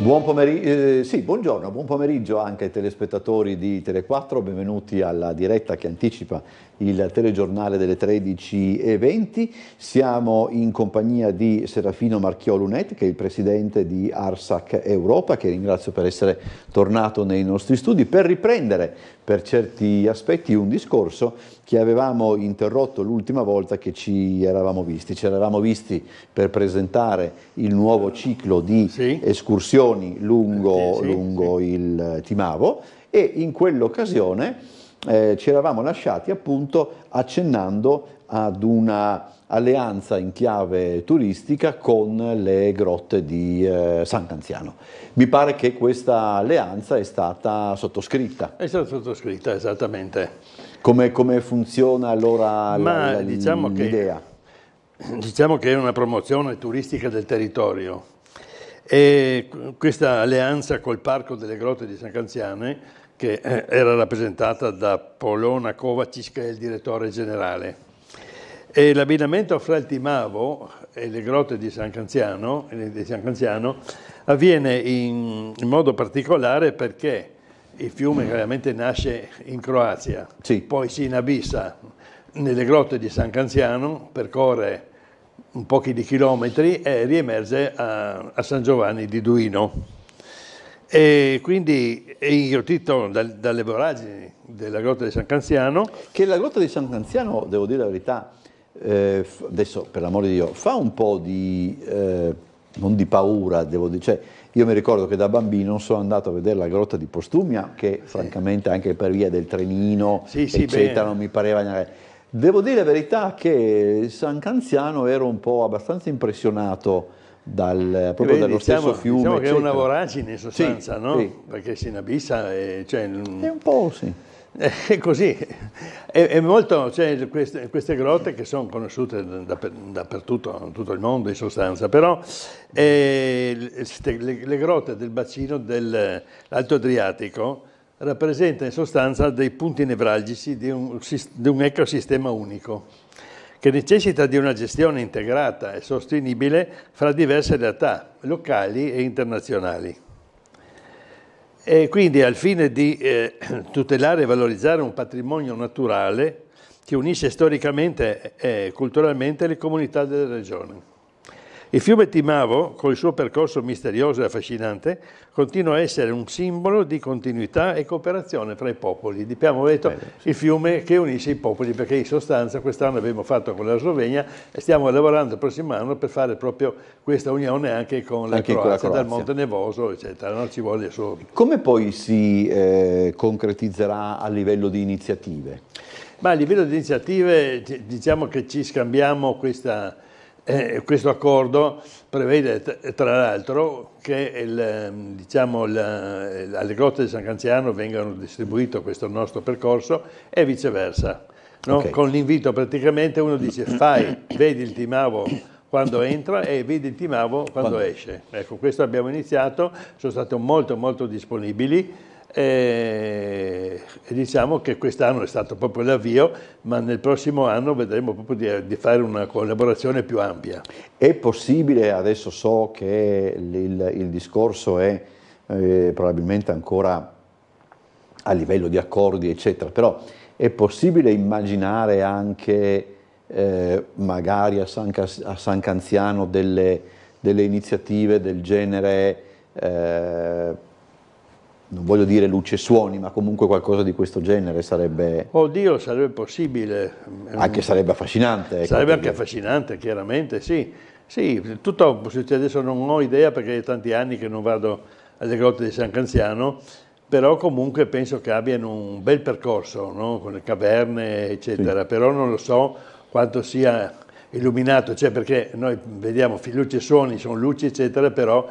Buon pomeriggio, eh, sì, buongiorno, buon pomeriggio anche ai telespettatori di Tele4, benvenuti alla diretta che anticipa il telegiornale delle 13.20. Siamo in compagnia di Serafino Marchiolunet, che è il presidente di ARSAC Europa, che ringrazio per essere tornato nei nostri studi, per riprendere per certi aspetti un discorso che avevamo interrotto l'ultima volta che ci eravamo visti. Ci eravamo visti per presentare il nuovo ciclo di sì. escursioni lungo, eh, sì, sì, lungo il Timavo e in quell'occasione eh, ci eravamo lasciati appunto accennando ad una alleanza in chiave turistica con le grotte di eh, San Canziano. Mi pare che questa alleanza è stata sottoscritta. È stata sottoscritta, esattamente. Come, come funziona allora Ma, la, diciamo l'idea? Che, diciamo che è una promozione turistica del territorio e questa alleanza col Parco delle Grotte di San Canziane che eh, era rappresentata da Polona Kovacic che è il direttore generale e l'abbinamento fra il Timavo e le grotte di San Canziano, eh, di San Canziano avviene in, in, modo particolare perché il fiume chiaramente nasce in Croazia, sì. poi si inabissa nelle grotte di San Canziano, percorre un pochi di chilometri e riemerge a, a San Giovanni di Duino. E quindi è inghiottito dal, dalle voragini della grotta di San Canziano. Che la grotta di San Canziano, devo dire la verità, eh, adesso per l'amore di Dio, fa un po' di, eh, non di paura, devo dire, cioè, io mi ricordo che da bambino sono andato a vedere la grotta di Postumia, che sì. francamente anche per via del trenino, sì, eccetera, sì, non mi pareva neanche... Devo dire la verità che San Canziano ero un po' abbastanza impressionato dal, eh, proprio Beh, dallo diciamo, stesso fiume. Diciamo che eccetera. è una voragine in sostanza, no? Perché si inabissa Cioè, è un po' sì è eh, così, è, è molto, cioè, queste, queste, grotte che sono conosciute dappertutto, in tutto il mondo in sostanza, però eh, le, le, grotte del bacino dell'Alto Adriatico rappresentano in sostanza dei punti nevralgici di un, di un ecosistema unico che necessita di una gestione integrata e sostenibile fra diverse realtà locali e internazionali. E quindi al fine di eh, tutelare e valorizzare un patrimonio naturale che unisce storicamente e culturalmente le comunità della regione. Il fiume Timavo, col suo percorso misterioso e affascinante, continua a essere un simbolo di continuità e cooperazione tra i popoli. Abbiamo detto Bene, sì. il fiume che unisce i popoli, perché in sostanza quest'anno abbiamo fatto con la Slovenia e stiamo lavorando il prossimo anno per fare proprio questa unione anche con la, anche Croazia, con la Croazia, dal Monte Nevoso, eccetera. Non ci vuole solo. Come poi si eh, concretizzerà a livello di iniziative? Ma a livello di iniziative diciamo che ci scambiamo questa eh, questo accordo prevede tra l'altro che il, ehm, diciamo, la, eh, alle grotte di San Canziano vengano distribuito questo nostro percorso e viceversa. No? Okay. Con l'invito praticamente uno dice fai, vedi il Timavo quando entra e vedi il Timavo quando, quando esce. Ecco, questo abbiamo iniziato, sono stati molto molto disponibili e, e diciamo che quest'anno è stato proprio l'avvio, ma nel prossimo anno vedremo proprio di, di, fare una collaborazione più ampia. È possibile, adesso so che il, il discorso è eh, probabilmente ancora a livello di accordi, eccetera, però è possibile immaginare anche eh, magari a San, a San Canziano delle, delle, iniziative del genere? Eh, non voglio dire luce e suoni, ma comunque qualcosa di questo genere sarebbe... Oddio, sarebbe possibile. Anche sarebbe affascinante. Ecco, sarebbe anche affascinante, chiaramente, sì. Sì, tutta adesso non ho idea perché è tanti anni che non vado alle grotte di San Canziano, però comunque penso che abbiano un bel percorso, no? con le caverne, eccetera, sì. però non lo so quanto sia illuminato, cioè perché noi vediamo luci e suoni, sono luci, eccetera, però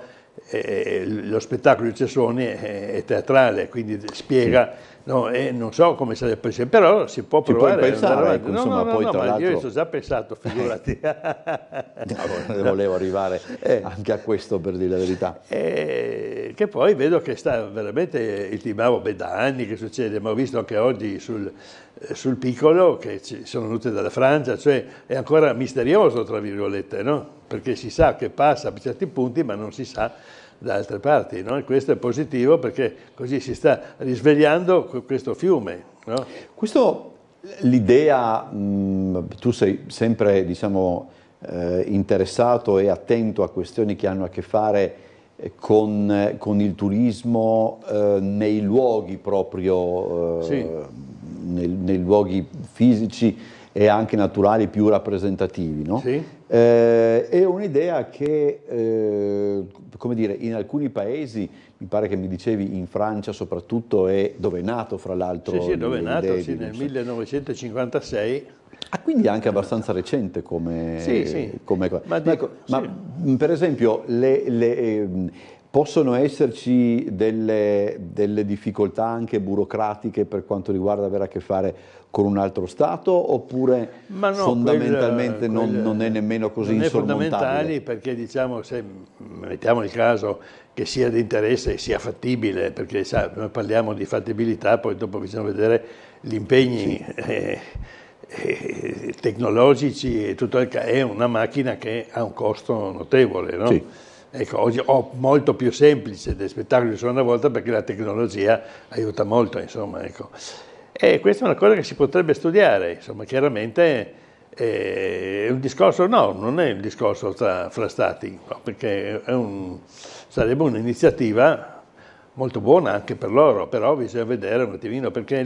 eh, lo spettacolo di Cessoni è, è teatrale, quindi spiega, sì. no, eh, non so come sarebbe, però si può Ci provare. Puoi pensare, ecco, no, insomma, no, poi no, tra l'altro... Io ci ho già pensato, figurati. no, volevo arrivare eh. anche a questo per dire la verità. Eh, che poi vedo che sta veramente il timavo anni che succede, ma ho visto anche oggi sul eh, sul piccolo che ci sono venute dalla Francia, cioè è ancora misterioso, tra virgolette, no? perché si sa che passa a certi punti ma non si sa da altre parti. No? questo è positivo perché così si sta risvegliando questo fiume. No? Questo, l'idea, mm, tu sei sempre diciamo, eh, interessato e attento a questioni che hanno a che fare eh, con, eh, con il turismo eh, nei luoghi proprio eh, sì nel, nei luoghi fisici e anche naturali più rappresentativi. No? Sì. Eh, è un'idea che, eh, come dire, in alcuni paesi, mi pare che mi dicevi in Francia soprattutto, è dove è nato fra l'altro. Sì, sì, dove è nato, sì, nel 1956. Ah, quindi è anche abbastanza recente come... Sì, sì. Come... Ma, dico, ma, ecco, sì. ma, per esempio le, le, ehm, Possono esserci delle, delle, difficoltà anche burocratiche per quanto riguarda avere a che fare con un altro Stato oppure no, fondamentalmente quel, non, quel, non, è nemmeno così non insormontabile? Non è fondamentale perché diciamo, se mettiamo il caso che sia di interesse e sia fattibile, perché sa, noi parliamo di fattibilità, poi dopo bisogna vedere gli impegni sì. eh, eh tecnologici e tutto il, è una macchina che ha un costo notevole, no? Sì. Ecco, oggi ho molto più semplice dei spettacoli di solo una volta perché la tecnologia aiuta molto, insomma, ecco. E questa è una cosa che si potrebbe studiare, insomma, chiaramente eh, è un discorso, no, non è un discorso tra, fra stati, no, perché un, sarebbe un'iniziativa molto buona anche per loro, però bisogna vedere un attimino, perché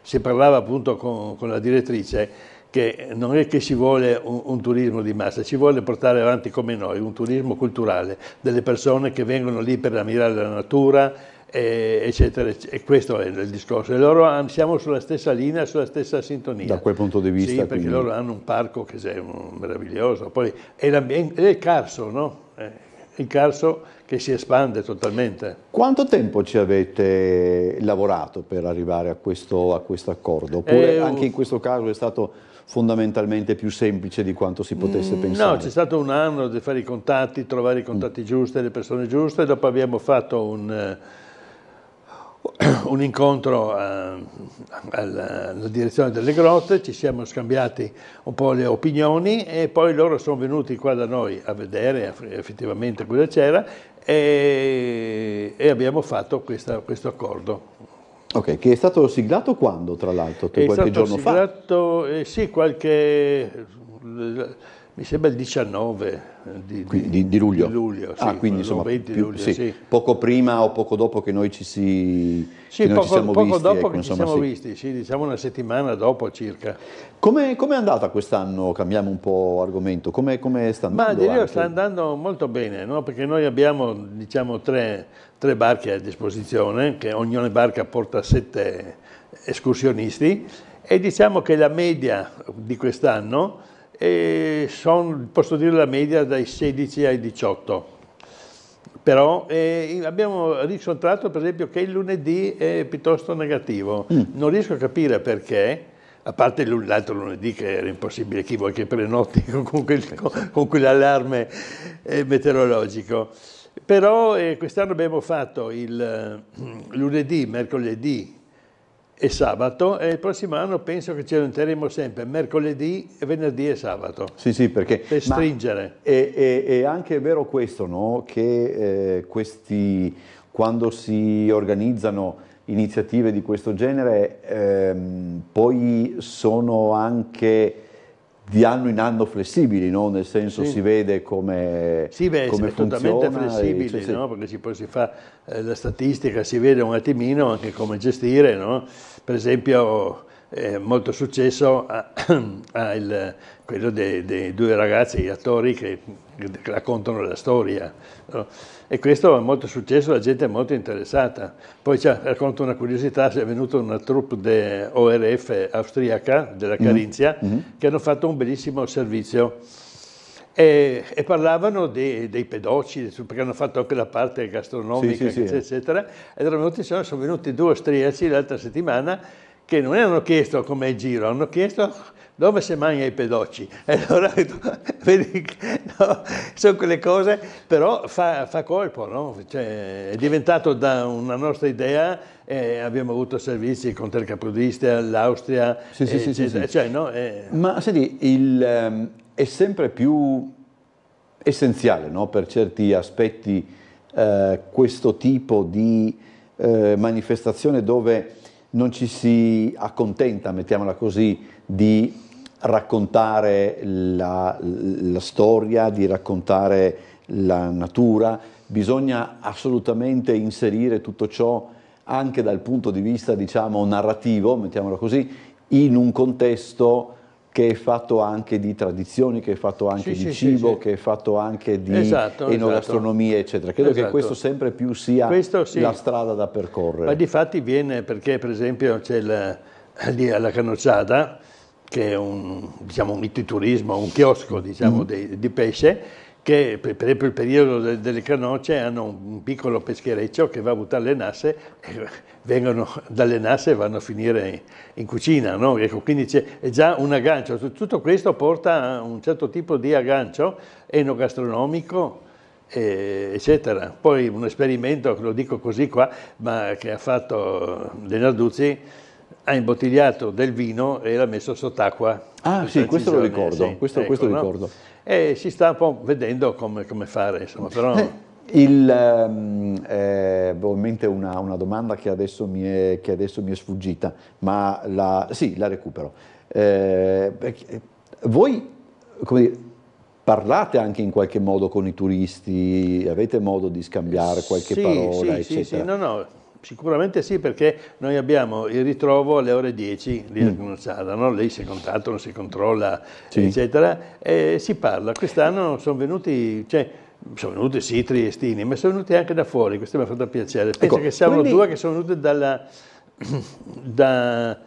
si parlava appunto con, con la direttrice, che non è che ci vuole un, un, turismo di massa, ci vuole portare avanti come noi un turismo culturale, delle persone che vengono lì per ammirare la natura, e, eccetera, eccetera, E questo è il discorso. E loro siamo sulla stessa linea, sulla stessa sintonia. Da quel punto di vista. Sì, perché quindi... loro hanno un parco che è meraviglioso. Poi è, è il Carso, no? È eh, il Carso che si espande totalmente. Quanto tempo ci avete lavorato per arrivare a questo, a questo accordo? Oppure eh, anche in questo caso è stato fondamentalmente più semplice di quanto si potesse mm, pensare. No, c'è stato un anno di fare i contatti, trovare i mm. contatti mm. giusti, le persone giuste, dopo abbiamo fatto un, eh, un incontro a, eh, alla, alla, direzione delle grotte, ci siamo scambiati un po' le opinioni e poi loro sono venuti qua da noi a vedere effettivamente cosa c'era e, e abbiamo fatto questa, questo accordo. Ok, che è stato siglato quando, tra l'altro? qualche stato giorno siglato, fa? siglato, eh, sì, qualche mi sembra il 19 eh, di, di, di luglio. Di luglio ah, sì, ah, quindi insomma, più, luglio, sì. Sì. poco prima o poco dopo che noi ci, si, che poco, ci siamo poco visti. dopo ecco, che insomma, ci siamo visti, sì, diciamo una settimana dopo circa. Come è andata quest'anno? Cambiamo un po' argomento. Come sta andando? Ma direi sta andando molto bene, no? perché noi abbiamo diciamo, tre, tre barche a disposizione, che ognuna barca porta sette escursionisti e diciamo che la media di quest'anno e sono, posso dire la media, dai 16 ai 18. Però eh, abbiamo riscontrato per esempio che il lunedì è piuttosto negativo, mm. non riesco a capire perché, a parte l'altro lunedì che era impossibile, chi vuoi che prenoti con, quel, con, con quell'allarme eh, meteorologico. Però eh, quest'anno abbiamo fatto il mm, lunedì, mercoledì, e sabato e il prossimo anno penso che ce lo interremo sempre mercoledì, venerdì e sabato. Sì, sì, perché... Per stringere. È, è, è, anche vero questo, no? Che eh, questi, quando si organizzano iniziative di questo genere, ehm, poi sono anche di anno in anno flessibili, no? nel senso sì. si vede come, sì, beh, come totalmente flessibili, cioè, no? perché si, poi si fa eh, la statistica, si vede un attimino anche come gestire, no? per esempio eh, molto successo a, a il, quello dei, dei, due ragazzi, gli attori che, che raccontano la storia. No? E questo è molto successo, la gente è molto interessata. Poi cioè, racconto una curiosità, è venuta una troupe de ORF austriaca, della mm-hmm. Carinzia, mm-hmm. che hanno fatto un bellissimo servizio. E, e, parlavano dei, dei pedoci, perché hanno fatto anche la parte gastronomica, sì, sì, eccetera, sì. eccetera, ed erano venuti, sono venuti due austriaci l'altra settimana che non hanno chiesto com'è giro, hanno chiesto dove si mangia i pedocci. Allora, no, sono quelle cose, però fa, fa colpo, no? cioè, è diventato da una nostra idea, eh, abbiamo avuto servizi con il capodista, all'Austria, sì, sì, sì, sì. Cioè, no, eh. Ma senti, il, ehm, è sempre più essenziale no? per certi aspetti eh, questo tipo di eh, manifestazione dove non ci si accontenta, mettiamola così, di raccontare la, la storia, di raccontare la natura, bisogna assolutamente inserire tutto ciò anche dal punto di vista, diciamo, narrativo, mettiamola così, in un contesto che è fatto anche di tradizioni, che è fatto anche sì, di sì, cibo, sì, che è fatto anche di esatto, esatto. enogastronomia, esatto. eccetera. Credo esatto. che questo sempre più sia la strada da percorrere. Ma di fatti viene perché per esempio c'è eh, lì alla Canocciada, che è un, diciamo, un ittiturismo, un chiosco diciamo, mm. di, di pesce, che per esempio il periodo delle canocce hanno un piccolo peschereccio che va a buttare le nasse, vengono dalle nasse e vanno a finire in cucina, no? ecco, quindi c'è già un aggancio, tutto questo porta a un certo tipo di aggancio enogastronomico, eccetera. Poi un esperimento, lo dico così qua, ma che ha fatto eh, De ha imbottigliato del vino e l'ha messo sott'acqua. Ah sì, questo lo ricordo, sì, questo, ecco, questo no? ricordo e si sta un po' vedendo come, come fare, insomma, però... Eh, il, eh, probabilmente una, una, domanda che adesso, mi è, adesso mi è sfuggita, ma la, sì, la recupero. Eh, eh voi dire, parlate anche in qualche modo con i turisti, avete modo di scambiare qualche sì, parola, sì, eccetera? Sì, sì, no, no. Sicuramente sì, perché noi abbiamo il ritrovo alle ore 10 lì mm. a sala, no? lei si è contatta, non si controlla, sì. eccetera, e si parla. Quest'anno sono venuti, cioè, sono venuti sì triestini, ma sono venuti anche da fuori, questo mi ha fatto piacere. Penso ecco, che siamo quindi... due che sono venute dalla, da,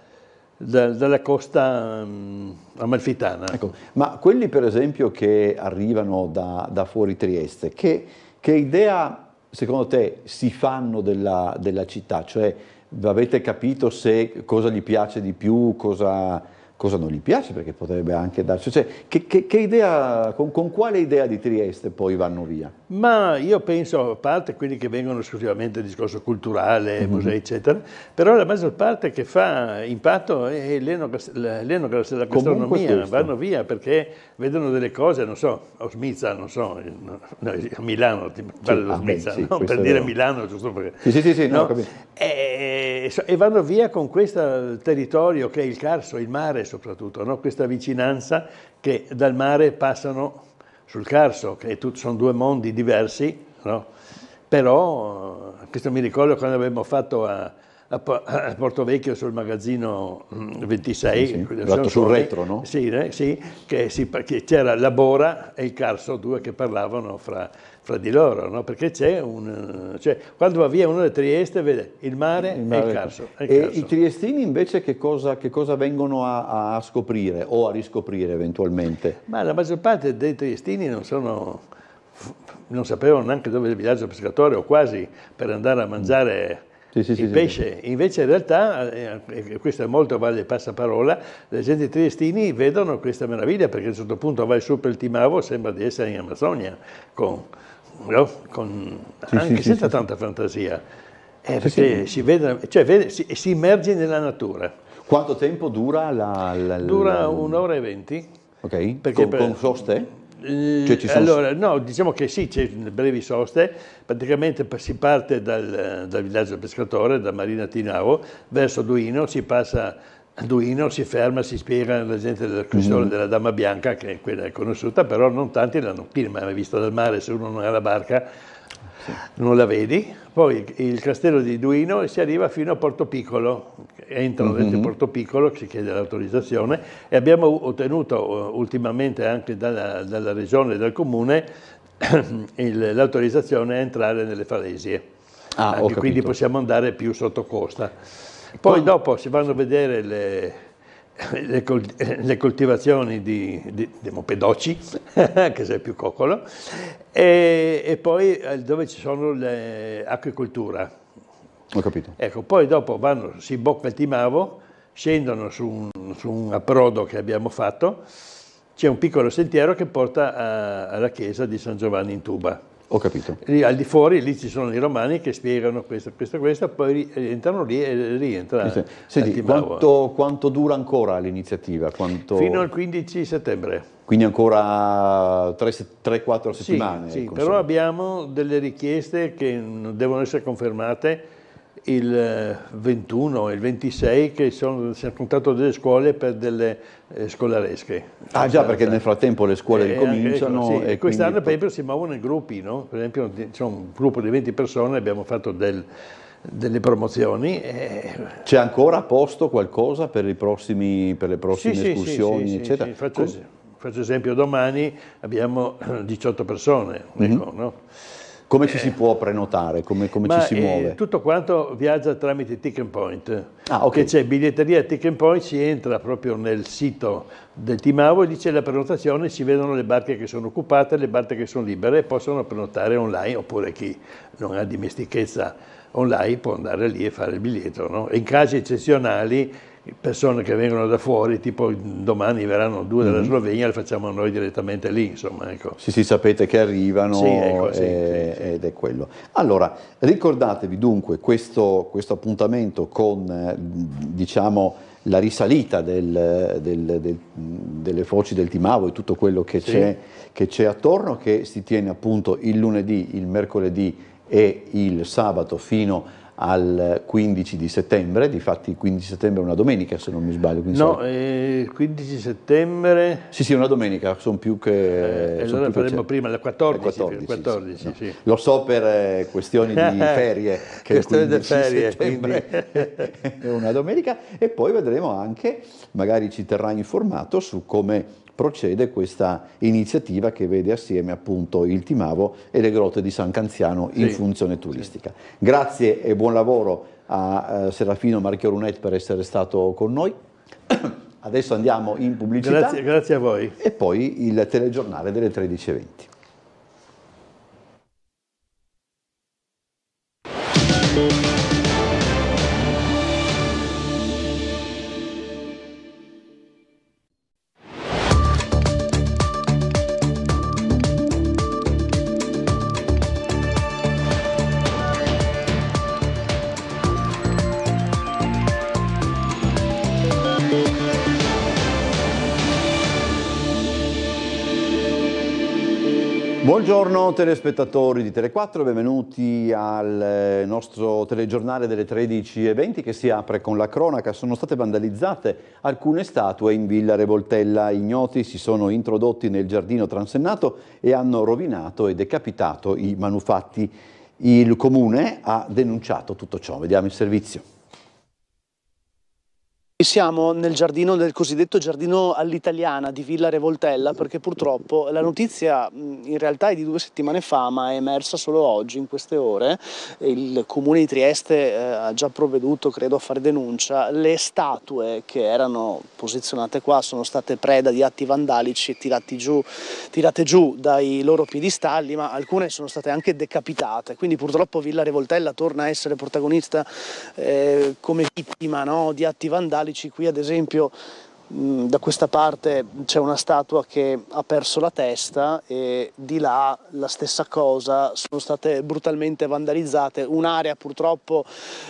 da, dalla costa um, amalfitana. Ecco, ma quelli per esempio che arrivano da, da fuori Trieste, che, che idea secondo te si fanno della, della città? Cioè avete capito se, cosa gli piace di più, cosa cosa non gli piace, perché potrebbe anche darci. Cioè, che, che, che idea, con, con, quale idea di Trieste poi vanno via? Ma io penso, a parte quelli che vengono esclusivamente al discorso culturale, mm-hmm. musei, eccetera, però la maggior parte che fa impatto è l'enogas- l'enogas- la gastronomia, vanno via perché vedono delle cose, non so, a Smizza, non so, eh, no, a eh, Milano, parlo cioè, ah, Smizza, sì, no? per dire Milano, giusto perché... Sì, sì, sì, sì no? no eh, e, e vanno via con questo territorio che è il Carso, il mare, soprattutto, no? questa vicinanza che dal mare passano sul Carso, che tutto, sono due mondi diversi, no? però questo mi ricordo quando abbiamo fatto a, a, a Porto Vecchio sul magazzino 26, mm, sì, sì. sul retro, no? Sì, eh, sì che, si, che c'era la Bora e il Carso, due che parlavano fra fra di loro, no? perché c'è un... Cioè, quando va via uno da Trieste vede il mare, il mare e il Carso. E, il carso. i triestini invece che cosa, che cosa vengono a, a, scoprire o a riscoprire eventualmente? Ma la maggior parte dei triestini non sono... non sapevano neanche dove il villaggio pescatore o quasi per andare a mm. mangiare... Mm. Sì, sì, il sì, pesce. Invece in realtà, e eh, eh, questo è molto vale passaparola, le gente triestini vedono questa meraviglia perché a un certo punto vai su per il Timavo, sembra di essere in Amazzonia con no? Con, sì, anche sì, senza sì, tanta fantasia, eh, perché si, vede, cioè vede, si, si, immerge nella natura. Quanto tempo dura la... la dura un'ora e venti. Ok, perché con, per, con soste? Eh, cioè allora, no, diciamo che sì, c'è brevi soste, praticamente si parte dal, dal villaggio pescatore, da Marina Tinao, verso Duino, si passa Anduino si ferma, si spiega alla gente della questione mm. della Dama Bianca, che è quella conosciuta, però non tanti l'hanno qui, mai vista dal mare, se uno non ha la barca sì. non la vedi. Poi il castello di Duino e si arriva fino a Porto Piccolo, entrano mm-hmm. dentro Porto Piccolo, si chiede l'autorizzazione e abbiamo ottenuto ultimamente anche dalla, dalla regione e dal comune il, l'autorizzazione a entrare nelle falesie. Ah, quindi possiamo andare più sotto costa. Poi dopo si vanno a vedere le, le, le coltivazioni di, di, di mopedoci, che sei più coccolo, e, e, poi eh, dove ci sono le acquicoltura. Ho capito. Ecco, poi dopo vanno, si bocca il timavo, scendono su un, su un approdo che abbiamo fatto, c'è un piccolo sentiero che porta a, alla chiesa di San Giovanni in Tuba. Ho capito. Lì, al di fuori, lì ci sono i romani che spiegano questo, questo, questo, poi entrano lì e rientrano. Sì, Senti, quanto, quanto, dura ancora l'iniziativa? Quanto... Fino al 15 settembre. Quindi ancora 3-4 settimane. Sì, sì però abbiamo delle richieste che devono essere confermate il 21 eh, e il 26 che sono, si è contato delle scuole per delle eh, scolaresche. Ah già, perché nel frattempo le scuole eh, ricominciano. Ecco, sì. e Quest'anno quindi... per esempio si muovono in gruppi, no? per esempio c'è un gruppo di 20 persone, abbiamo fatto del, delle promozioni. E... Eh, c'è ancora a posto qualcosa per, prossimi, per le prossime sì, escursioni, sì, eccetera? Faccio, faccio, esempio, domani abbiamo 18 persone. mm -hmm. no? Come eh. ci si può prenotare? Come, come ci si eh, muove? tutto quanto viaggia tramite Tick Point. Ah, ok. C'è biglietteria Tick and Point, si entra proprio nel sito del Timavo e c'è la prenotazione, si vedono le barche che sono occupate, le barche che sono libere, e possono prenotare online oppure chi non ha dimestichezza online può andare lì e fare il biglietto. No? In casi eccezionali persone che vengono da fuori, tipo domani verranno due dalla mhm. Slovenia, le facciamo noi direttamente lì, insomma. Ecco. Sì, sì, sapete che arrivano sì, ecco, sì, e, sì, ed è quello. Allora, ricordatevi dunque questo, questo appuntamento con, eh, diciamo, la risalita del, del, del, delle foci del Timavo e tutto quello che, c'è, che c'è attorno, che si tiene appunto il lunedì, il mercoledì e il sabato fino a al 15 di settembre, difatti il 15 settembre è una domenica se non mi sbaglio. No, il eh, 15 settembre... Sì, sì, è una domenica, sono più che... Eh, allora faremo certo. prima, la 14. 14, 14 sì, no. sì. Lo so per eh, questioni di eh, ferie, che questioni il 15 ferie, settembre è una domenica e poi vedremo anche, magari ci terrà informato su come procede questa iniziativa che vede assieme appunto il Timavo e le grotte di San Canziano in sì. funzione turistica. Sì. Grazie e buon lavoro a eh, Serafino Marchio Runet per essere stato con noi. Adesso andiamo in pubblicità. Grazie, grazie a voi. E poi il telegiornale delle 13.20. thank Buongiorno telespettatori di Tele4, benvenuti al eh, nostro telegiornale delle 13.20 che si apre con la cronaca. Sono state vandalizzate alcune statue in Villa Revoltella. Ignoti si sono introdotti nel giardino transennato e hanno rovinato e decapitato i manufatti. Il comune ha denunciato tutto ciò. Vediamo il servizio. Siamo nel giardino, nel cosiddetto giardino all'italiana di Villa Revoltella perché purtroppo la notizia in realtà è di due settimane fa ma è emersa solo oggi in queste ore. Il comune di Trieste eh, ha già provveduto credo a fare denuncia. Le statue che erano posizionate qua sono state preda di atti vandalici giù, tirate giù dai loro piedistalli ma alcune sono state anche decapitate. Quindi purtroppo Villa Revoltella torna a essere protagonista eh, come vittima no, di atti vandalici metallici, qui ad esempio Mm, da questa parte c'è una statua che ha perso la testa e di là la stessa cosa, sono state brutalmente vandalizzate, un'area purtroppo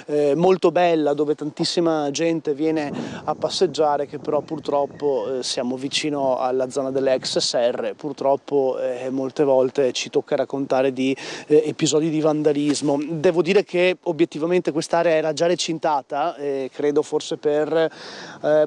eh, molto bella dove tantissima gente viene a passeggiare che però purtroppo eh, siamo vicino alla zona delle ex serre, purtroppo eh, molte volte ci tocca raccontare di eh, episodi di vandalismo. Devo dire che obiettivamente quest'area era già recintata, eh, credo forse per eh,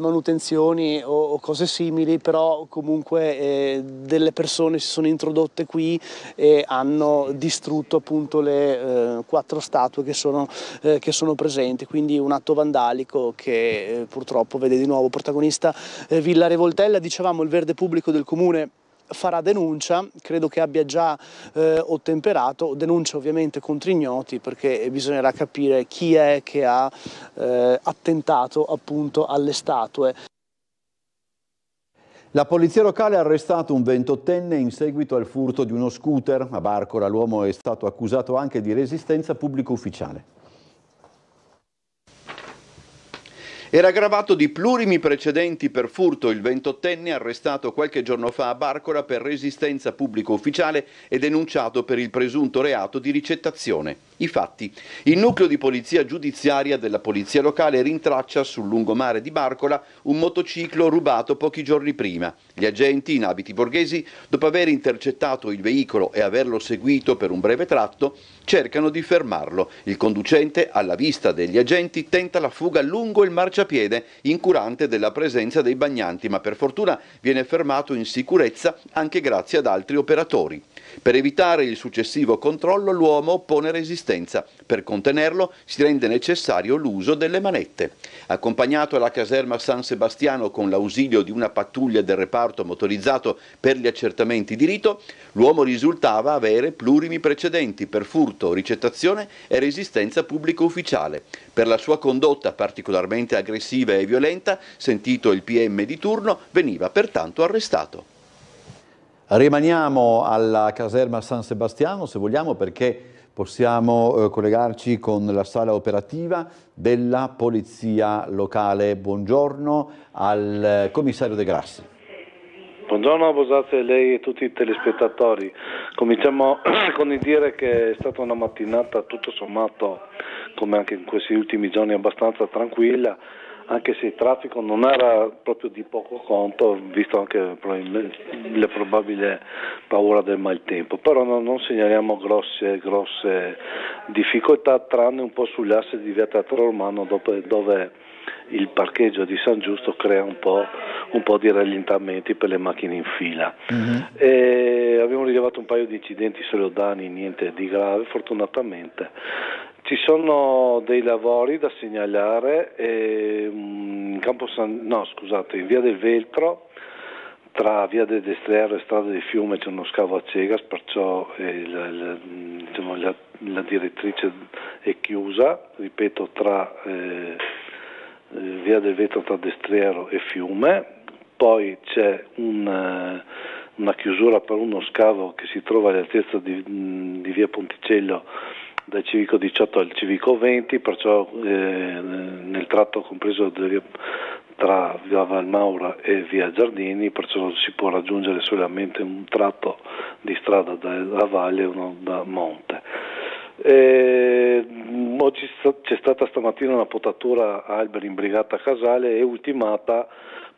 manutenzioni manifestazioni o, cose simili, però comunque eh, delle persone si sono introdotte qui e hanno distrutto appunto le eh, quattro statue che sono, eh, che sono, presenti, quindi un atto vandalico che eh, purtroppo vede di nuovo protagonista eh, Villa Revoltella, dicevamo il verde pubblico del comune farà denuncia, credo che abbia già eh, ottemperato, denuncia ovviamente contro ignoti perché bisognerà capire chi è che ha eh, attentato appunto alle statue. La polizia locale ha arrestato un ventottenne in seguito al furto di uno scooter. A Barcola l'uomo è stato accusato anche di resistenza pubblico ufficiale. Era gravato di plurimi precedenti per furto il ventottenne arrestato qualche giorno fa a Barcola per resistenza pubblico ufficiale e denunciato per il presunto reato di ricettazione. I fatti. Il nucleo di polizia giudiziaria della polizia locale rintraccia sul lungomare di Barcola un motociclo rubato pochi giorni prima. Gli agenti in abiti borghesi, dopo aver intercettato il veicolo e averlo seguito per un breve tratto, cercano di fermarlo. Il conducente, alla vista degli agenti, tenta la fuga lungo il marciapiede, incurante della presenza dei bagnanti, ma per fortuna viene fermato in sicurezza anche grazie ad altri operatori. Per evitare il successivo controllo l'uomo oppone resistenza, per contenerlo si rende necessario l'uso delle manette. Accompagnato alla caserma San Sebastiano con l'ausilio di una pattuglia del reparto motorizzato per gli accertamenti di rito, l'uomo risultava avere plurimi precedenti per furto, ricettazione e resistenza pubblico ufficiale. Per la sua condotta particolarmente aggressiva e violenta, sentito il PM di turno, veniva pertanto arrestato. Rimaniamo alla caserma San Sebastiano, se vogliamo, perché possiamo eh, collegarci con la sala operativa della Polizia Locale. Buongiorno al eh, commissario De Grassi. Buongiorno a lei e tutti i telespettatori. Cominciamo con il dire che è stata una mattinata tutto sommato, come anche in questi ultimi giorni, abbastanza tranquilla anche se il traffico non era proprio di poco conto, visto anche le probabili paura del maltempo, però no, non segnaliamo grosse, grosse difficoltà, tranne un po' sugli assi di via Teatro Romano dove il parcheggio di San Giusto crea un po', un po di rallentamenti per le macchine in fila. Uh-huh. abbiamo rilevato un paio di incidenti solo danni, niente di grave fortunatamente. Ci sono dei lavori da segnalare mm, in, San... no, scusate, in via del Veltro tra Via del Destriero e Strada di Fiume c'è uno scavo a Cegas, perciò eh, la, diciamo, la, la, direttrice è chiusa, ripeto, tra eh, via del vetro tra Destriero e Fiume, poi c'è un, eh, una chiusura per uno scavo che si trova all'altezza di, di via Ponticello dal civico 18 al civico 20, perciò eh, nel tratto compreso tra via Valmaura e via Giardini, perciò si può raggiungere solamente un tratto di strada da, da valle e uno da monte. Eh, oggi c'è stata stamattina una potatura alberi in brigata Casale e ultimata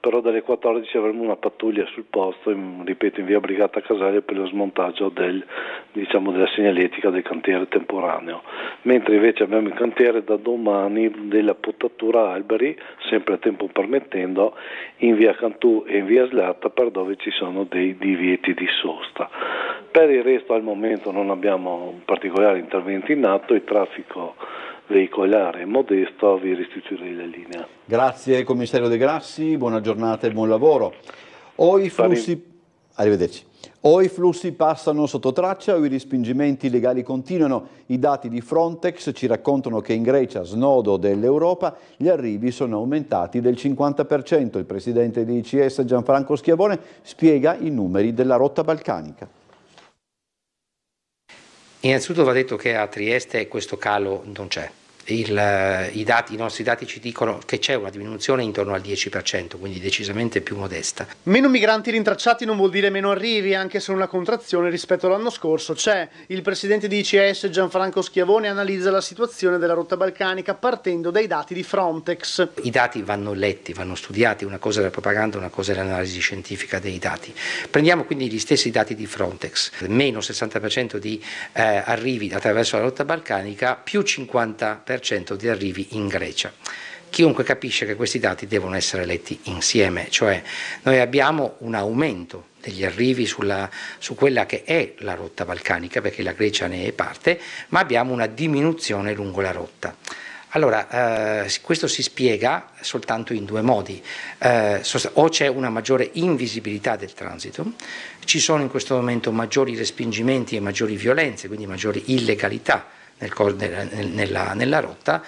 però dalle 14 avremo una pattuglia sul posto, in, ripeto, in via Brigata Casaria per lo smontaggio del, diciamo, della segnaletica del cantiere temporaneo, mentre invece abbiamo il cantiere da domani della potatura alberi, sempre a tempo permettendo, in via Cantù e in via Slatta per dove ci sono dei divieti di sosta. Per il resto al momento non abbiamo particolari interventi in atto, il traffico veicolare modesto vi restituirei la linea. Grazie commissario De Grassi, buona giornata e buon lavoro. O i flussi, arrivederci. O i flussi passano sotto traccia o i respingimenti legali continuano. I dati di Frontex ci raccontano che in Grecia, snodo dell'Europa, gli arrivi sono aumentati del 50%. Il presidente di ICS Gianfranco Schiavone spiega i numeri della rotta balcanica. Innanzitutto va detto che a Trieste questo calo non c'è il, eh, i, dati, i, nostri dati ci dicono che c'è una diminuzione intorno al 10%, quindi decisamente più modesta. Meno migranti rintracciati non vuol dire meno arrivi, anche se una contrazione rispetto all'anno scorso c'è. Il presidente di ICS Gianfranco Schiavone analizza la situazione della rotta balcanica partendo dai dati di Frontex. I dati vanno letti, vanno studiati, una cosa è la propaganda, una cosa è l'analisi scientifica dei dati. Prendiamo quindi gli stessi dati di Frontex, meno 60% di eh, arrivi attraverso la rotta balcanica, più 50% 40% di arrivi in Grecia. Chiunque capisce che questi dati devono essere letti insieme, cioè noi abbiamo un aumento degli arrivi sulla, su quella che è la rotta balcanica, perché la Grecia ne è parte, ma abbiamo una diminuzione lungo la rotta. Allora, eh, questo si spiega soltanto in due modi, eh, o c'è una maggiore invisibilità del transito, ci sono in questo momento maggiori respingimenti e maggiori violenze, quindi maggiori illegalità nel, nella, nella, rotta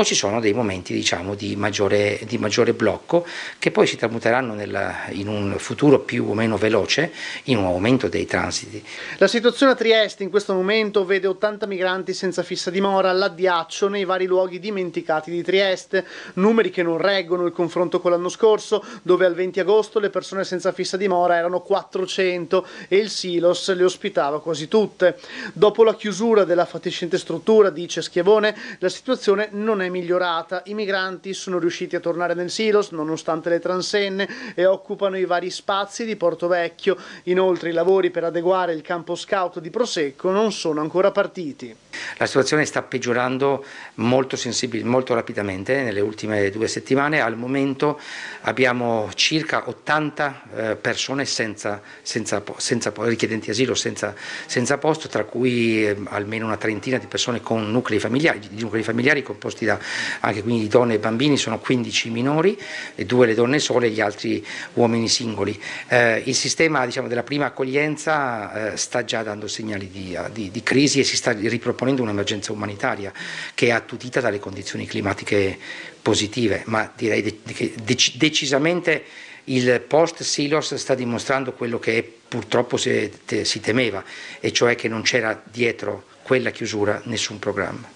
o ci sono dei momenti diciamo, di, maggiore, di, maggiore, blocco che poi si tramuteranno nel, in un futuro più o meno veloce in un aumento dei transiti. La situazione a Trieste in questo momento vede 80 migranti senza fissa dimora all'addiaccio nei vari luoghi dimenticati di Trieste, numeri che non reggono il confronto con l'anno scorso dove al 20 agosto le persone senza fissa dimora erano 400 e il Silos le ospitava quasi tutte. Dopo la chiusura della fatiscente struttura, dice Schiavone, la situazione non è è migliorata, i migranti sono riusciti a tornare nel silos nonostante le transenne e occupano i vari spazi di Porto Vecchio. Inoltre i lavori per adeguare il campo scout di Prosecco non sono ancora partiti. La situazione sta peggiorando molto, molto rapidamente nelle ultime due settimane. Al momento abbiamo circa 80 eh, persone senza, senza, senza richiedenti asilo, senza, senza posto, tra cui eh, almeno una trentina di persone con nuclei familiari, di nuclei familiari composti da anche quindi donne e bambini, sono 15 minori, due le donne sole e gli altri uomini singoli. Eh, il sistema diciamo, della prima accoglienza eh, sta già dando segnali di, eh, di, di, crisi e si sta riproponendo un'emergenza umanitaria che è attutita dalle condizioni climatiche positive, ma direi che de- de- decisamente il post Silos sta dimostrando quello che purtroppo si, te- si temeva, e cioè che non c'era dietro quella chiusura nessun programma.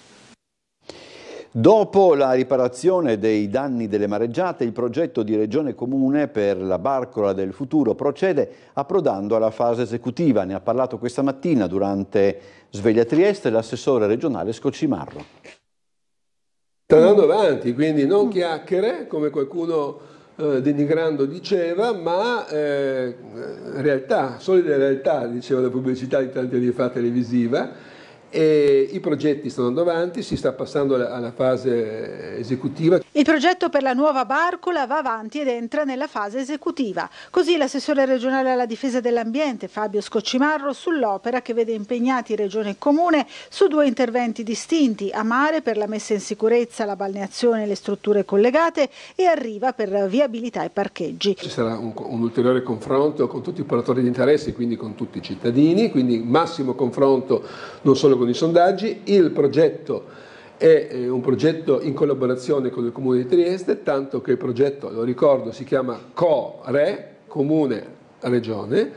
Dopo la riparazione dei danni delle mareggiate, il progetto di Regione Comune per la Barcola del Futuro procede approdando alla fase esecutiva. Ne ha parlato questa mattina durante Sveglia Trieste l'assessore regionale Scocimarro. Sta andando avanti, quindi non chiacchiere, come qualcuno eh, denigrando diceva, ma eh, realtà, solide realtà, diceva la pubblicità di tanti anni fa televisiva, e I progetti stanno andando avanti, si sta passando alla fase esecutiva. Il progetto per la nuova barcola va avanti ed entra nella fase esecutiva. Così l'assessore regionale alla difesa dell'ambiente Fabio Scoccimarro sull'opera che vede impegnati Regione e Comune su due interventi distinti, a mare per la messa in sicurezza, la balneazione e le strutture collegate e a riva per viabilità e parcheggi. Ci sarà un, un ulteriore confronto con tutti i portatori di interesse, quindi con tutti i cittadini, quindi massimo confronto non solo con con i sondaggi, il progetto è eh, un progetto in collaborazione con il Comune di Trieste, tanto che il progetto, lo ricordo, si chiama Co-Re, Comune-Regione,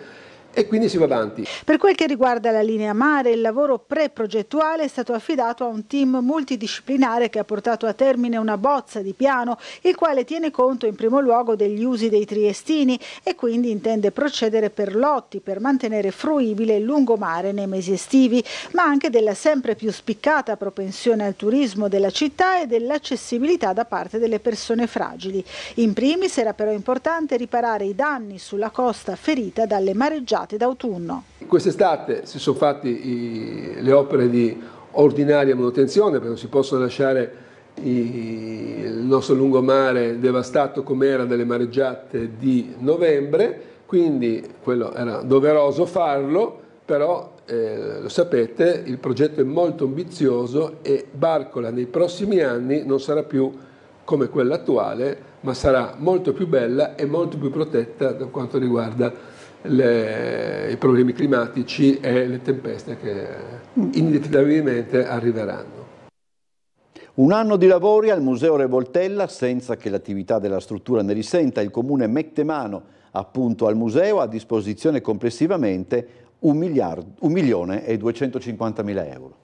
e quindi si va avanti. Per quel che riguarda la linea mare, il lavoro pre-progettuale è stato affidato a un team multidisciplinare che ha portato a termine una bozza di piano, il quale tiene conto in primo luogo degli usi dei triestini e quindi intende procedere per lotti per mantenere fruibile il lungomare nei mesi estivi, ma anche della sempre più spiccata propensione al turismo della città e dell'accessibilità da parte delle persone fragili. In primis era però importante riparare i danni sulla costa ferita dalle mareggiate d'estate, d'autunno. Quest'estate si sono fatte le opere di ordinaria manutenzione perché non si possono lasciare i, il nostro lungomare devastato come era dalle mareggiate di novembre, quindi quello era doveroso farlo, però eh, lo sapete, il progetto è molto ambizioso e Barcola nei prossimi anni non sarà più come quella attuale, ma sarà molto più bella e molto più protetta per quanto riguarda le, i problemi climatici e le tempeste che inevitabilmente arriveranno. Un anno di lavori al Museo Revoltella senza che l'attività della struttura ne risenta. Il comune mette mano appunto al museo a disposizione complessivamente 1 milione e 250 mila euro.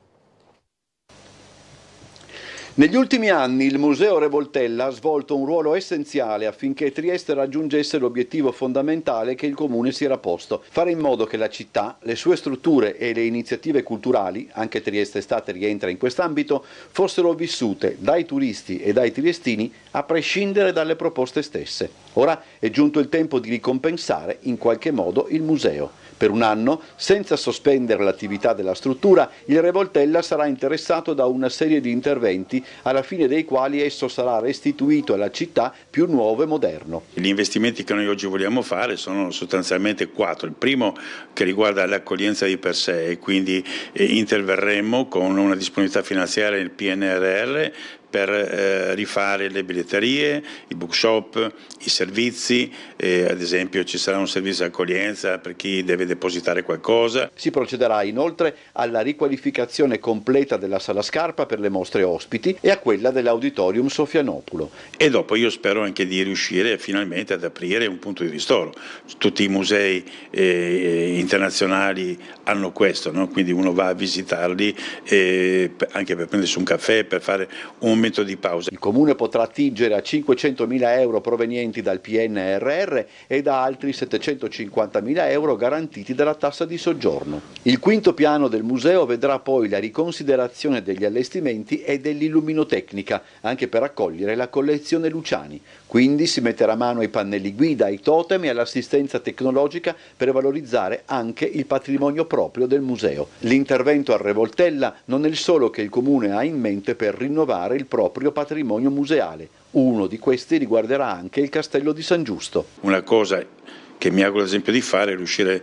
Negli ultimi anni il Museo Revoltella ha svolto un ruolo essenziale affinché Trieste raggiungesse l'obiettivo fondamentale che il Comune si era posto, fare in modo che la città, le sue strutture e le iniziative culturali, anche Trieste Estate rientra in quest'ambito, fossero vissute dai turisti e dai triestini a prescindere dalle proposte stesse. Ora è giunto il tempo di ricompensare in qualche modo il museo. Per un anno, senza sospendere l'attività della struttura, il Revoltella sarà interessato da una serie di interventi alla fine dei quali esso sarà restituito alla città più nuovo e moderno. Gli investimenti che noi oggi vogliamo fare sono sostanzialmente quattro. Il primo che riguarda l'accoglienza di per sé e quindi eh, interverremo con una disponibilità finanziaria nel PNRR per eh, rifare le biglietterie, i bookshop, i servizi, eh, ad esempio ci sarà un servizio di accoglienza per chi deve depositare qualcosa. Si procederà inoltre alla riqualificazione completa della sala scarpa per le mostre ospiti e a quella dell'auditorium Sofianopolo. E dopo io spero anche di riuscire finalmente ad aprire un punto di ristoro. Tutti i musei eh, internazionali hanno questo, no? quindi uno va a visitarli eh, anche per prendersi un caffè, per fare un momento di pausa. Il Comune potrà attingere a 500.000 euro provenienti dal PNRR e da altri 750.000 euro garantiti dalla tassa di soggiorno. Il quinto piano del museo vedrà poi la riconsiderazione degli allestimenti e dell'illuminotecnica, anche per accogliere la collezione Luciani, quindi si metterà mano ai pannelli guida, ai totem e all'assistenza tecnologica per valorizzare anche il patrimonio proprio del museo. L'intervento a Revoltella non è il solo che il comune ha in mente per rinnovare il proprio patrimonio museale. Uno di questi riguarderà anche il castello di San Giusto. Una cosa che mi auguro ad esempio di fare è riuscire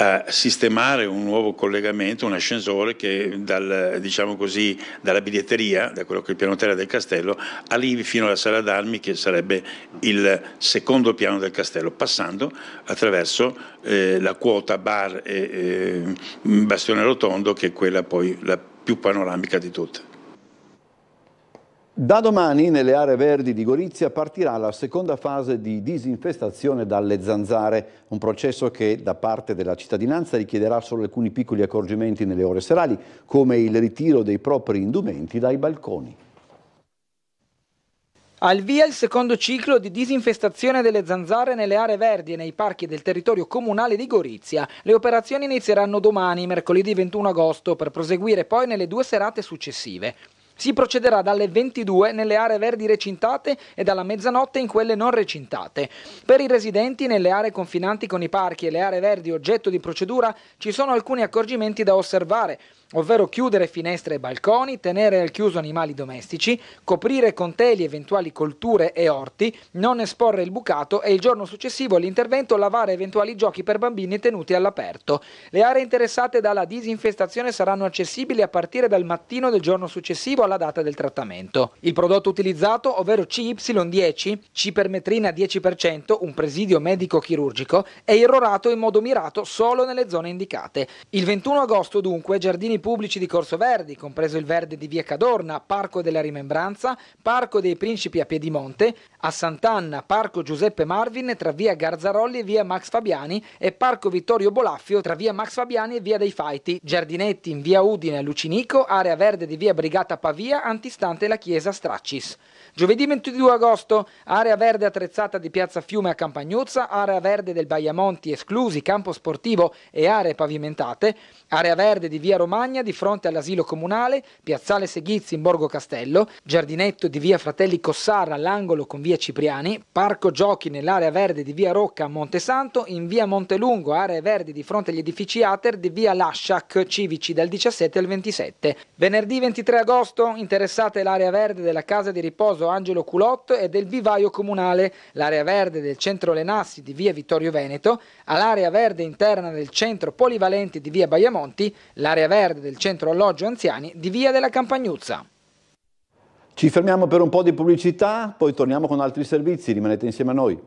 a sistemare un nuovo collegamento, un ascensore che dal, diciamo così, dalla biglietteria, da quello che è il piano terra del castello, arrivi fino alla sala d'armi che sarebbe il secondo piano del castello, passando attraverso eh, la quota bar e eh, bastione rotondo che è quella poi la più panoramica di tutte. Da domani nelle aree verdi di Gorizia partirà la seconda fase di disinfestazione dalle zanzare, un processo che da parte della cittadinanza richiederà solo alcuni piccoli accorgimenti nelle ore serali, come il ritiro dei propri indumenti dai balconi. Al via il secondo ciclo di disinfestazione delle zanzare nelle aree verdi e nei parchi del territorio comunale di Gorizia. Le operazioni inizieranno domani, mercoledì 21 agosto, per proseguire poi nelle due serate successive. Si procederà dalle 22 nelle aree verdi recintate e dalla mezzanotte in quelle non recintate. Per i residenti nelle aree confinanti con i parchi e le aree verdi oggetto di procedura ci sono alcuni accorgimenti da osservare ovvero chiudere finestre e balconi, tenere al chiuso animali domestici, coprire con teli eventuali colture e orti, non esporre il bucato e il giorno successivo all'intervento lavare eventuali giochi per bambini tenuti all'aperto. Le aree interessate dalla disinfestazione saranno accessibili a partire dal mattino del giorno successivo alla data del trattamento. Il prodotto utilizzato, ovvero CY10, cipermetrina 10%, un presidio medico-chirurgico, è irrorato in modo mirato solo nelle zone indicate. Il 21 agosto dunque Giardini Giardini pubblici di Corso Verdi, compreso il Verde di Via Cadorna, Parco della Rimembranza, Parco dei Principi a Piedimonte, a Sant'Anna, Parco Giuseppe Marvin tra Via Garzarolli e Via Max Fabiani e Parco Vittorio Bolaffio tra Via Max Fabiani e Via dei Faiti, Giardinetti in Via Udine a Lucinico, area verde di Via Brigata Pavia antistante la chiesa Straccis. Giovedì 22 agosto, area verde attrezzata di Piazza Fiume a Campagnuzza, area verde del Baiamonti esclusi, campo sportivo e aree pavimentate, area verde di Via Romagna campagna di fronte all'asilo comunale, piazzale Seghizzi in Borgo Castello, giardinetto di via Fratelli Cossarra all'angolo con via Cipriani, parco giochi nell'area verde di via Rocca a Montesanto, in via Montelungo, aree verde di fronte agli edifici ATER di via Lasciac, civici dal 17 al 27. Venerdì 23 agosto interessate l'area verde della casa di riposo Angelo Culotto e del vivaio comunale, l'area verde del centro Lenassi di via Vittorio Veneto, all'area verde interna del centro polivalente di via Baiamonti, l'area verde sede del centro alloggio anziani di Via della Campagnuzza. Ci fermiamo per un po' di pubblicità, poi torniamo con altri servizi, rimanete insieme a noi.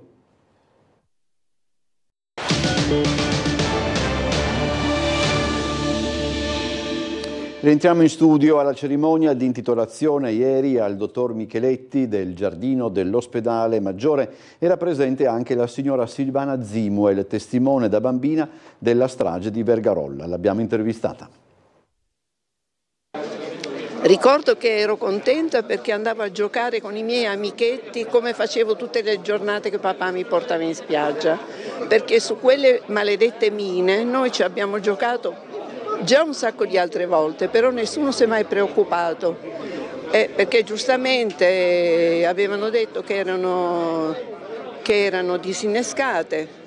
Rientriamo in studio alla cerimonia di intitolazione ieri al dottor Micheletti del giardino dell'ospedale maggiore. Era presente anche la signora Silvana Zimuel, testimone da bambina della strage di Vergarolla. L'abbiamo intervistata. Ricordo che ero contenta perché andavo a giocare con i miei amichetti come facevo tutte le giornate che papà mi portava in spiaggia, perché su quelle maledette mine noi ci abbiamo giocato già un sacco di altre volte, però nessuno si è mai preoccupato, eh, perché giustamente eh, avevano detto che erano, che erano disinnescate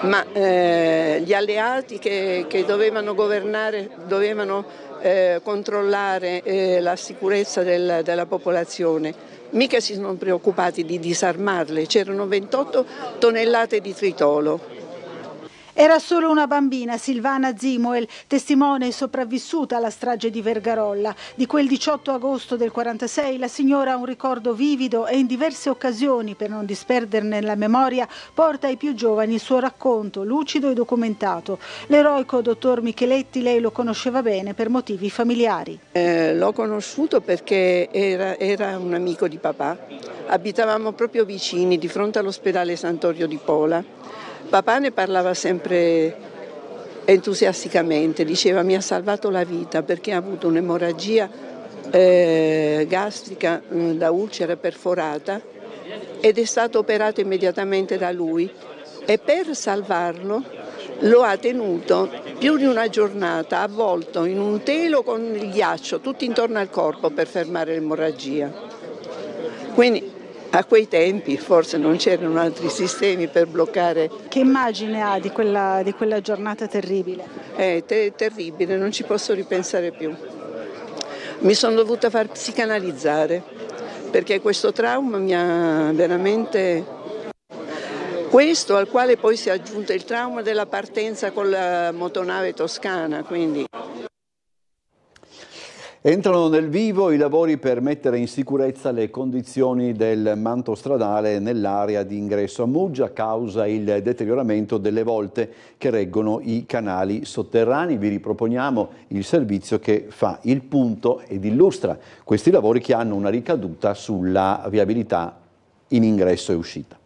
ma eh, gli alleati che, che dovevano governare dovevano eh, controllare eh, la sicurezza del, della popolazione. Mica si sono preoccupati di disarmarle, c'erano 28 tonnellate di tritolo. Era solo una bambina, Silvana Zimuel, testimone sopravvissuta alla strage di Vergarolla. Di quel 18 agosto del 1946 la signora ha un ricordo vivido e in diverse occasioni, per non disperderne la memoria, porta ai più giovani il suo racconto, lucido e documentato. L'eroico dottor Micheletti lei lo conosceva bene per motivi familiari. Eh, l'ho conosciuto perché era, era un amico di papà. Abitavamo proprio vicini, di fronte all'ospedale Santorio di Pola Papà ne parlava sempre entusiasticamente, diceva mi ha salvato la vita perché ha avuto un'emorragia eh, gastrica mm, da ulcera perforata ed è stato operato immediatamente da lui e per salvarlo lo ha tenuto più di una giornata avvolto in un telo con il ghiaccio tutto intorno al corpo per fermare l'emorragia. Quindi a quei tempi forse non c'erano altri sistemi per bloccare. Che immagine ha di quella, di quella giornata terribile? È eh, te- terribile, non ci posso ripensare più. Mi sono dovuta far psicanalizzare perché questo trauma mi ha veramente questo al quale poi si è aggiunto il trauma della partenza con la motonave toscana, quindi Entrano nel vivo i lavori per mettere in sicurezza le condizioni del manto stradale nell'area di ingresso a Muggia a causa il deterioramento delle volte che reggono i canali sotterranei. Vi riproponiamo il servizio che fa il punto ed illustra questi lavori che hanno una ricaduta sulla viabilità in ingresso e uscita.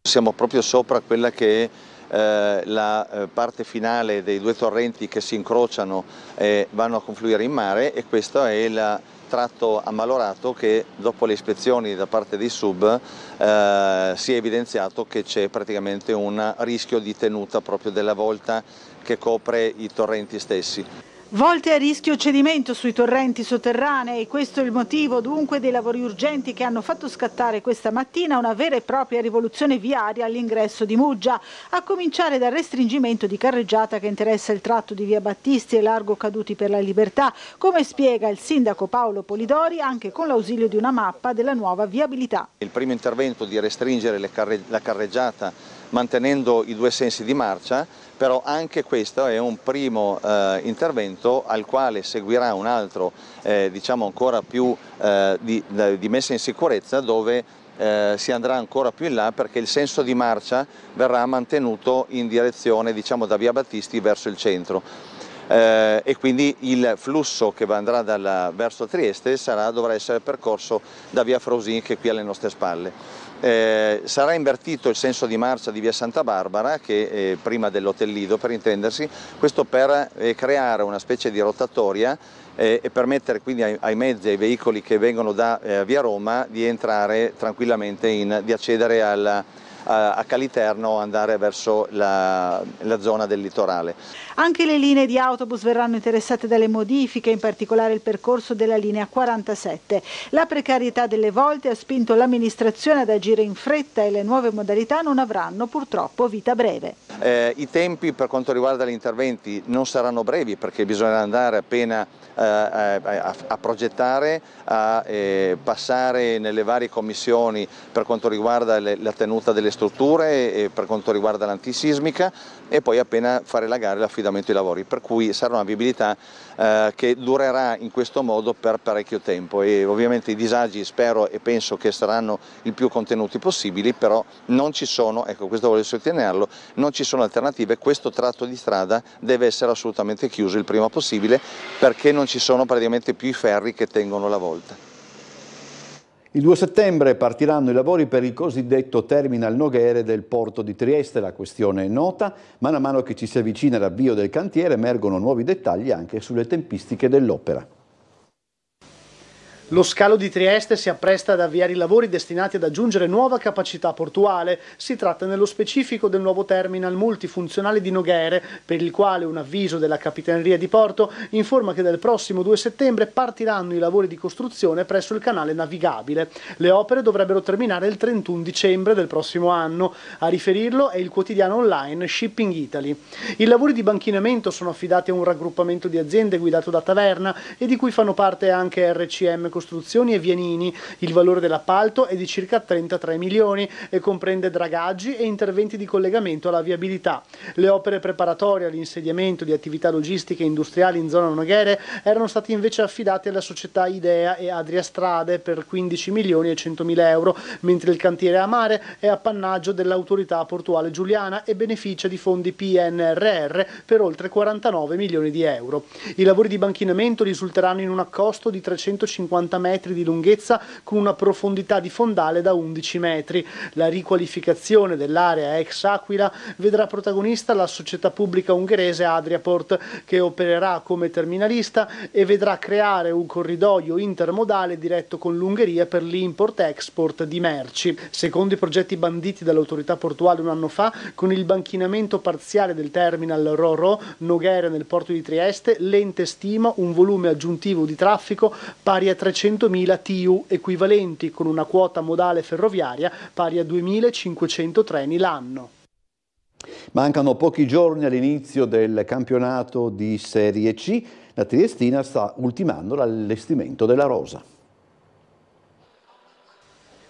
Siamo proprio sopra quella che è eh, la eh, parte finale dei due torrenti che si incrociano e vanno a confluire in mare e questo è il tratto ammalorato che dopo le ispezioni da parte dei sub eh, si è evidenziato che c'è praticamente un rischio di tenuta proprio della volta che copre i torrenti stessi. Volte a rischio cedimento sui torrenti sotterranei, questo è il motivo dunque dei lavori urgenti che hanno fatto scattare questa mattina una vera e propria rivoluzione viaria all'ingresso di Muggia, a cominciare dal restringimento di carreggiata che interessa il tratto di via Battisti e largo Caduti per la Libertà, come spiega il sindaco Paolo Polidori anche con l'ausilio di una mappa della nuova viabilità. Il primo intervento di restringere carre la carreggiata mantenendo i due sensi di marcia, però anche questo è un primo eh, intervento al quale seguirà un altro, eh, diciamo ancora più eh, di, di messa in sicurezza, dove eh, si andrà ancora più in là perché il senso di marcia verrà mantenuto in direzione diciamo, da via Battisti verso il centro. Eh, e quindi il flusso che andrà dalla, verso Trieste sarà, dovrà essere percorso da via Frosin che è qui alle nostre spalle. Eh, sarà invertito il senso di marcia di via Santa Barbara, che è eh, prima dell'Hotel Lido per intendersi, questo per eh, creare una specie di rotatoria eh, e permettere quindi ai, ai, mezzi, ai veicoli che vengono da via Roma di entrare tranquillamente, in, di accedere alla eh, a Caliterno andare verso la, la zona del litorale. Anche le linee di autobus verranno interessate dalle modifiche, in particolare il percorso della linea 47. La precarietà delle volte ha spinto l'amministrazione ad agire in fretta e le nuove modalità non avranno purtroppo vita breve. Eh, I tempi per quanto riguarda gli interventi non saranno brevi perché bisognerà andare appena eh, eh, a, a, progettare, a eh, passare nelle varie commissioni per quanto riguarda le, la tenuta delle strutture e per quanto riguarda l'antisismica, e poi appena fare la gara l'affidamento dei lavori, per cui sarà una viabilità eh, che durerà in questo modo per parecchio tempo e ovviamente i disagi spero e penso che saranno il più contenuti possibili, però non ci sono, ecco questo voglio sostenerlo, non ci sono alternative, questo tratto di strada deve essere assolutamente chiuso il prima possibile perché non ci sono praticamente più i ferri che tengono la volta. Il 2 settembre partiranno i lavori per il cosiddetto terminal Noghere del porto di Trieste, la questione è nota, mano a mano che ci si avvicina l'avvio del cantiere emergono nuovi dettagli anche sulle tempistiche dell'opera. Lo scalo di Trieste si appresta ad avviare i lavori destinati ad aggiungere nuova capacità portuale. Si tratta nello specifico del nuovo terminal multifunzionale di Noghere, per il quale un avviso della Capitaneria di Porto informa che dal prossimo 2 settembre partiranno i lavori di costruzione presso il canale navigabile. Le opere dovrebbero terminare il 31 dicembre del prossimo anno. A riferirlo è il quotidiano online Shipping Italy. I lavori di banchinamento sono affidati a un raggruppamento di aziende guidato da Taverna e di cui fanno parte anche RCM Costruzioni e Vianini. Il valore dell'appalto è di circa 33 milioni e comprende dragaggi e interventi di collegamento alla viabilità. Le opere preparatorie all'insediamento di attività logistiche e industriali in zona Noghere erano state invece affidate alla società Idea e Adria Strade per 15 milioni e 100 mila euro, mentre il cantiere a mare è appannaggio dell'autorità portuale giuliana e beneficia di fondi PNRR per oltre 49 milioni di euro. I lavori di banchinamento risulteranno in un accosto di 350 150 metri di lunghezza con una profondità di fondale da 11 metri. La riqualificazione dell'area ex Aquila vedrà protagonista la società pubblica ungherese Adriaport che opererà come terminalista e vedrà creare un corridoio intermodale diretto con l'Ungheria per l'import-export di merci. Secondo i progetti banditi dall'autorità portuale un anno fa, con il banchinamento parziale del terminal Roro Noghera nel porto di Trieste, l'ente stima un volume aggiuntivo di traffico pari a 300 300.000 TIU equivalenti con una quota modale ferroviaria pari a 2.500 treni l'anno. Mancano pochi giorni all'inizio del campionato di Serie C. La Triestina sta ultimando l'allestimento della rosa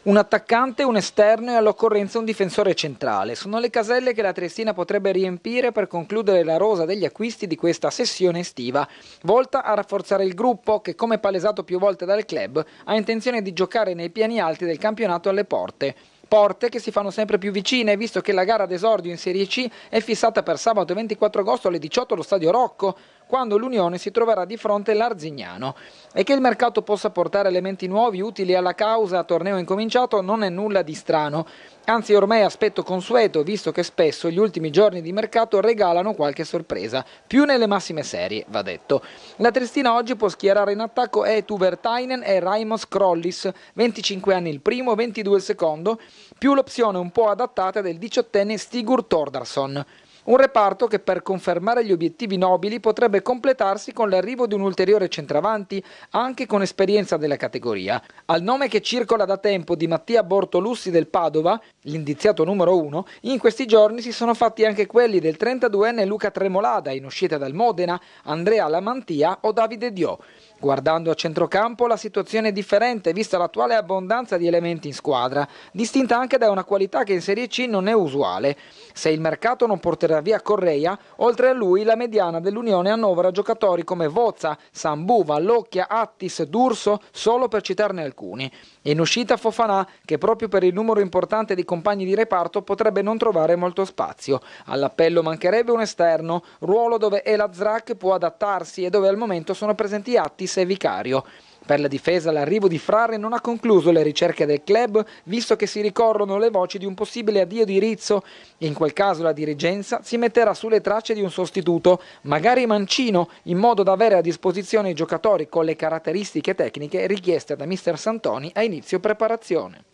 un attaccante, un esterno e all'occorrenza un difensore centrale. Sono le caselle che la Triestina potrebbe riempire per concludere la rosa degli acquisti di questa sessione estiva, volta a rafforzare il gruppo che, come palesato più volte dal club, ha intenzione di giocare nei piani alti del campionato alle porte. Porte che si fanno sempre più vicine, visto che la gara d'esordio in Serie C è fissata per sabato 24 agosto alle 18 allo stadio Rocco quando l'Unione si troverà di fronte all'Arzignano. E che il mercato possa portare elementi nuovi utili alla causa a torneo incominciato non è nulla di strano, anzi ormai aspetto consueto visto che spesso gli ultimi giorni di mercato regalano qualche sorpresa, più nelle massime serie, va detto. La Tristina oggi può schierare in attacco E. Tubertainen e Raimos Crollis, 25 anni il primo, 22 il secondo, più l'opzione un po' adattata del diciottenne Stigur Tordarson. Un reparto che per confermare gli obiettivi nobili potrebbe completarsi con l'arrivo di un ulteriore centravanti, anche con esperienza della categoria. Al nome che circola da tempo di Mattia Bortolussi del Padova, l'indiziato numero uno, in questi giorni si sono fatti anche quelli del 32enne Luca Tremolada in uscita dal Modena, Andrea Lamantia o Davide Dio. Guardando a centrocampo la situazione è differente vista l'attuale abbondanza di elementi in squadra, distinta anche da una qualità che in Serie C non è usuale. Se il mercato non porterà via Correa, oltre a lui la mediana dell'Unione annovera giocatori come Vozza, Sambu, Vallocchia, Attis, D'Urso, solo per citarne alcuni. In uscita Fofanà, che proprio per il numero importante di compagni di reparto potrebbe non trovare molto spazio. All'appello mancherebbe un esterno, ruolo dove El Azrak può adattarsi e dove al momento sono presenti Attis Curtis e Vicario. Per la difesa l'arrivo di Frare non ha concluso le ricerche del club, visto che si ricorrono le voci di un possibile addio di Rizzo. In quel caso la dirigenza si metterà sulle tracce di un sostituto, magari Mancino, in modo da avere a disposizione i giocatori con le caratteristiche tecniche richieste da mister Santoni a inizio preparazione.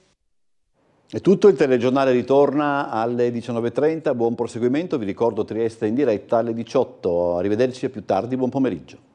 È tutto, il telegiornale ritorna alle 19.30, buon proseguimento, vi ricordo Trieste in diretta alle 18, arrivederci a più tardi, buon pomeriggio.